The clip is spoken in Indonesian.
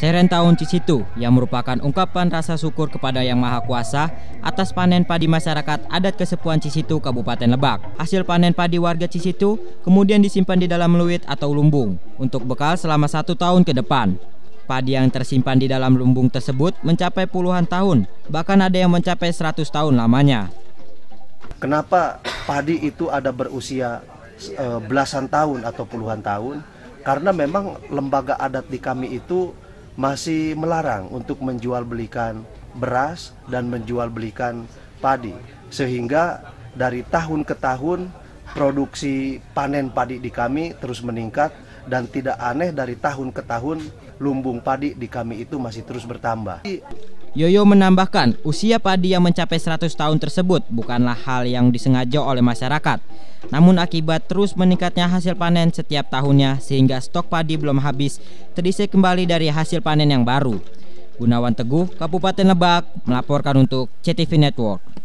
Serentahun Cisitu yang merupakan ungkapan rasa syukur kepada Yang Maha Kuasa atas panen padi masyarakat adat Kesepuan Cisitu Kabupaten Lebak. Hasil panen padi warga Cisitu kemudian disimpan di dalam luit atau lumbung untuk bekal selama satu tahun ke depan. Padi yang tersimpan di dalam lumbung tersebut mencapai puluhan tahun, bahkan ada yang mencapai 100 tahun lamanya. Kenapa padi itu ada berusia eh, belasan tahun atau puluhan tahun? Karena memang lembaga adat di kami itu masih melarang untuk menjual belikan beras dan menjual belikan padi sehingga dari tahun ke tahun produksi panen padi di kami terus meningkat dan tidak aneh dari tahun ke tahun lumbung padi di kami itu masih terus bertambah. Yoyo menambahkan, usia padi yang mencapai 100 tahun tersebut bukanlah hal yang disengaja oleh masyarakat, namun akibat terus meningkatnya hasil panen setiap tahunnya sehingga stok padi belum habis terisi kembali dari hasil panen yang baru. Gunawan Teguh, Kabupaten Lebak, melaporkan untuk CTV Network.